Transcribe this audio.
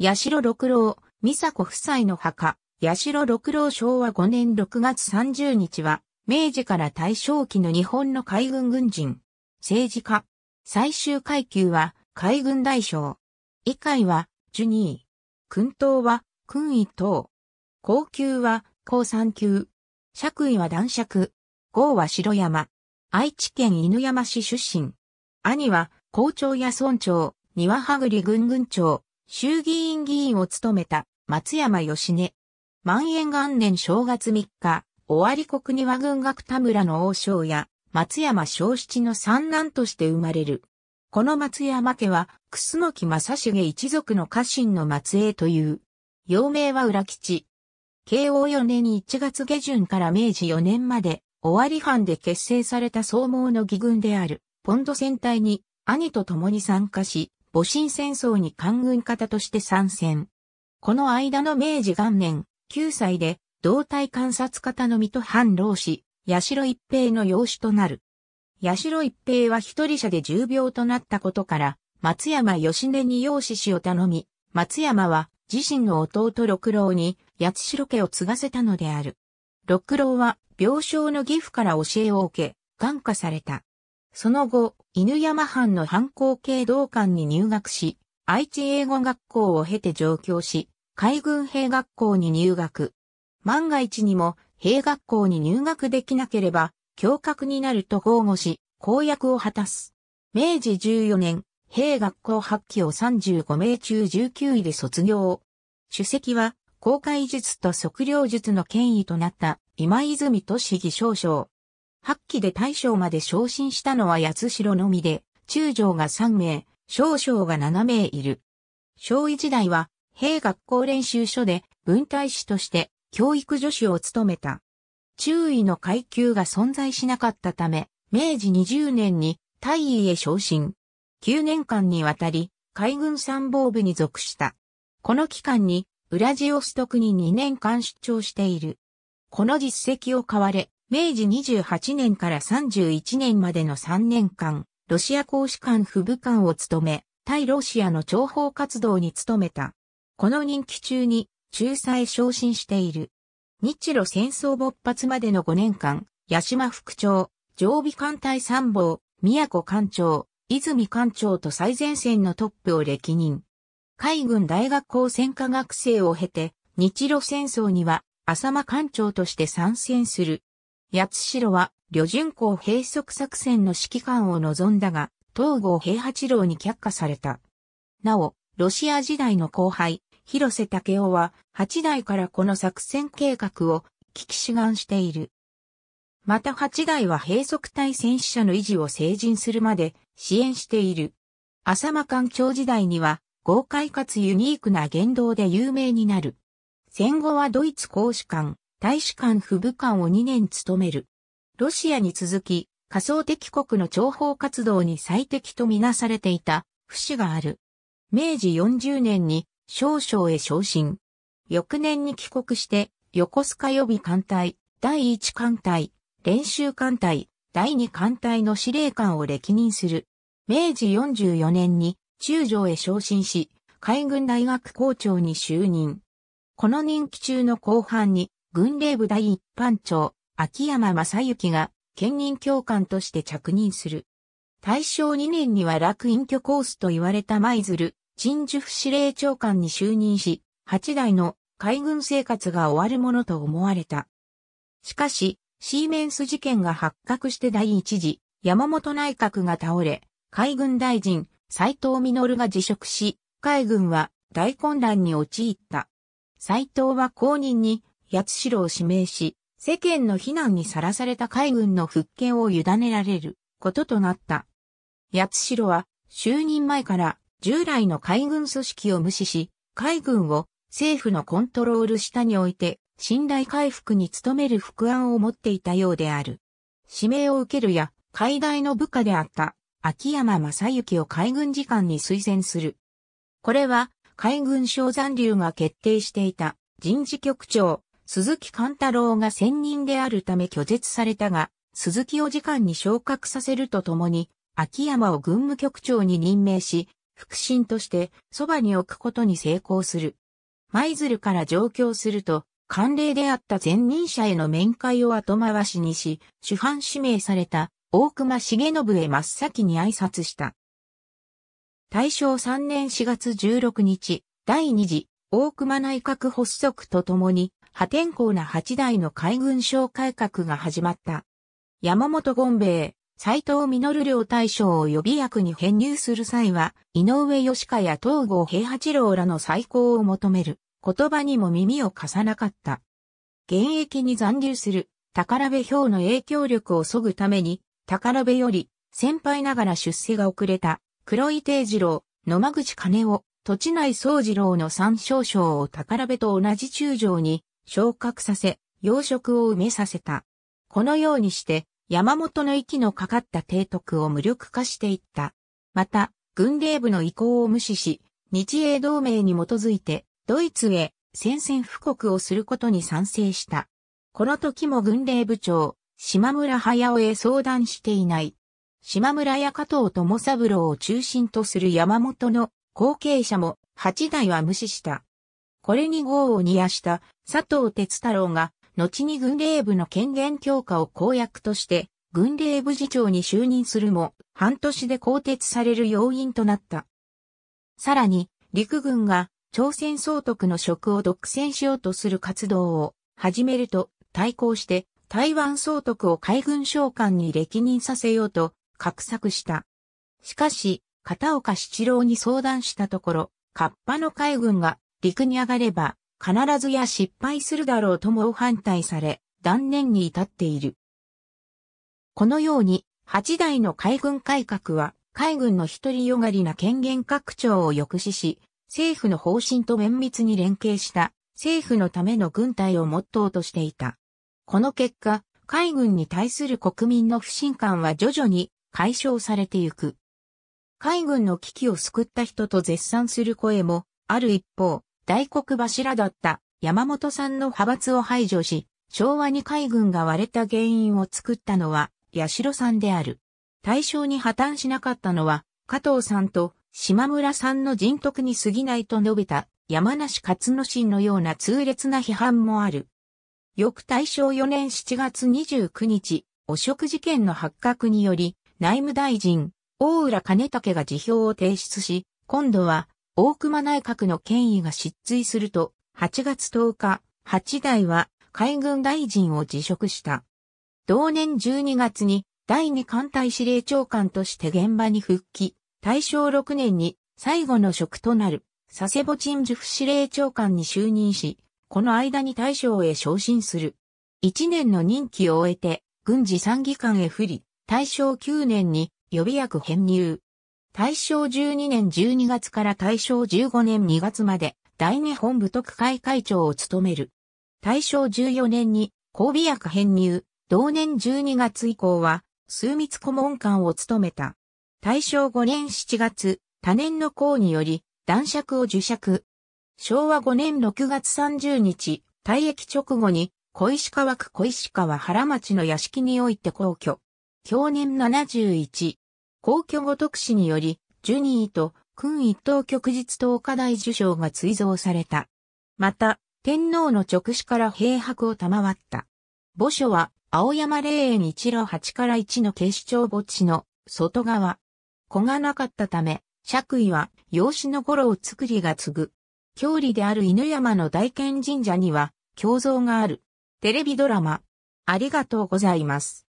八代六郎、美佐子夫妻の墓、八代六郎昭和5年6月30日は、明治から大正期の日本の海軍軍人、政治家、最終階級は海軍大将、以下はジュニー、君等は君位等、高級は高三級、爵位は男爵、号は白山、愛知県犬山市出身、兄は校長や村長、庭はぐり軍軍長、衆議院議員を務めた松山義根。万延元年正月3日、尾張国庭軍学田村の王将や松山正七の三男として生まれる。この松山家は、楠木正成一族の家臣の末裔という。幼名は裏吉。慶応4年1月下旬から明治4年まで、尾張藩で結成された総合の義軍である、ポンド戦隊に兄と共に参加し、戊辰戦争に官軍方として参戦。この間の明治元年、9歳で、同体観察方のみと反老し、八代一平の養子となる。八代一平は一人者で重病となったことから、松山義根に養子氏を頼み、松山は自身の弟六郎に八代家を継がせたのである。六郎は病床の義父から教えを受け、感化された。その後、犬山藩の藩校系道館に入学し、愛知英語学校を経て上京し、海軍兵学校に入学。万が一にも兵学校に入学できなければ、教閣になると豪語し、公約を果たす。明治14年、兵学校発起を35名中19位で卒業。主席は、公開術と測量術の権威となった今泉市義少将。八期で大将まで昇進したのは八代のみで、中将が3名、少将が7名いる。少尉時代は、兵学校練習所で文体師として教育助手を務めた。中尉の階級が存在しなかったため、明治20年に大尉へ昇進。9年間にわたり、海軍参謀部に属した。この期間に、ウラジオストクに2年間出張している。この実績を買われ、明治28年から31年までの3年間、ロシア公使館副部官を務め、対ロシアの諜報活動に努めた。この任期中に、仲裁昇進している。日露戦争勃発までの5年間、八島副長、常備艦隊参謀、宮古艦長、泉艦長と最前線のトップを歴任。海軍大学校専科学生を経て、日露戦争には、浅間艦長として参戦する。八代は、旅順港閉塞作戦の指揮官を望んだが、東郷平八郎に却下された。なお、ロシア時代の後輩、広瀬武雄は、八代からこの作戦計画を、危機志願している。また八代は閉塞隊戦死者の維持を成人するまで支援している。浅間官長時代には、豪快かつユニークな言動で有名になる。戦後はドイツ公使館、大使館副部官を2年務める。ロシアに続き、仮想敵国の諜報活動に最適とみなされていた、不死がある。明治40年に少将へ昇進。翌年に帰国して、横須賀予備艦隊、第1艦隊、練習艦隊、第2艦隊の司令官を歴任する。明治44年に中将へ昇進し、海軍大学校長に就任。この任期中の後半に軍令部第一班長、秋山正幸が、兼任教官として着任する。大正2年には楽隠居コースと言われた舞鶴、陳樹府司令長官に就任し、8代の海軍生活が終わるものと思われた。しかし、シーメンス事件が発覚して第一次、山本内閣が倒れ、海軍大臣、斎藤実が辞職し、海軍は大混乱に陥った。斎藤は後任に八代を指名し、世間の非難にさらされた海軍の復権を委ねられることとなった。八代は就任前から従来の海軍組織を無視し、海軍を政府のコントロール下において信頼回復に努める副案を持っていたようである。指名を受けるや、海大の部下であった秋山正幸を海軍次官に推薦する。これは海軍省残留が決定していた人事局長鈴木勘太郎が専任であるため拒絶されたが、鈴木を次官に昇格させるとともに、秋山を軍務局長に任命し、副審としてそばに置くことに成功する。舞鶴から上京すると、慣例であった前任者への面会を後回しにし、主犯指名された大隈重信へ真っ先に挨拶した。大正3年4月16日、第2次大隈内閣発足とともに破天荒な八代の海軍省改革が始まった。山本権兵衛、斎藤実領大将を予備役に編入する際は、井上義家や東郷平八郎らの再考を求める言葉にも耳を貸さなかった。現役に残留する宝部表の影響力を削ぐために、宝部より先輩ながら出世が遅れた黒井定次郎、野間口金夫、土地内宗次郎の三少将を宝部と同じ中将に昇格させ、養殖を埋めさせた。このようにして、山本の息のかかった提督を無力化していった。また、軍令部の意向を無視し、日英同盟に基づいて、ドイツへ宣戦布告をすることに賛成した。この時も軍令部長、島村駿へ相談していない。島村や加藤友三郎を中心とする山本の後継者も八代は無視した。これに号を煮やした佐藤哲太郎が、後に軍令部の権限強化を公約として、軍令部次長に就任するも、半年で更迭される要因となった。さらに、陸軍が朝鮮総督の職を独占しようとする活動を始めると対抗して台湾総督を海軍将官に歴任させようと画策した。しかし、片岡七郎に相談したところ、カッパの海軍が陸に上がれば、必ずや失敗するだろうとも反対され、断念に至っている。このように、八代の海軍改革は、海軍の一人よがりな権限拡張を抑止し、政府の方針と綿密に連携した政府のための軍隊をモットーとしていた。この結果、海軍に対する国民の不信感は徐々に解消されてゆく。海軍の危機を救った人と絶賛する声もある一方、大黒柱だった山本さんの派閥を排除し、昭和に海軍が割れた原因を作ったのは、八代さんである。対象に破綻しなかったのは、加藤さんと島村さんの人徳に過ぎないと述べた山梨勝野心のような痛烈な批判もある。翌大正4年7月29日、汚職事件の発覚により、内務大臣、大浦兼武が辞表を提出し、今度は大熊内閣の権威が失墜すると、8月10日、八代は海軍大臣を辞職した。同年12月に第二艦隊司令長官として現場に復帰、大正6年に最後の職となる佐世保鎮守府司令長官に就任し、この間に大将へ昇進する。1年の任期を終えて、軍事参議官へ降り、大正9年に予備役編入。大正12年12月から大正15年2月まで大日本部特会会長を務める。大正14年に交尾役編入、同年12月以降は数密顧問官を務めた。大正5年7月、多年の功により、男爵を受爵。昭和5年6月30日、退役直後に、小石川区小石川原町の屋敷において皇居。去年71、皇居ごとくにより、ジュニーと君一等旭日等課題受賞が追贈された。また、天皇の直使から平白を賜った。墓所は、青山霊園一路八から一の警視庁墓地の外側。子がなかったため、爵位は養子の頃を作りが継ぐ。郷里である犬山の大賢神社には、胸像がある。テレビドラマ、ありがとうございます。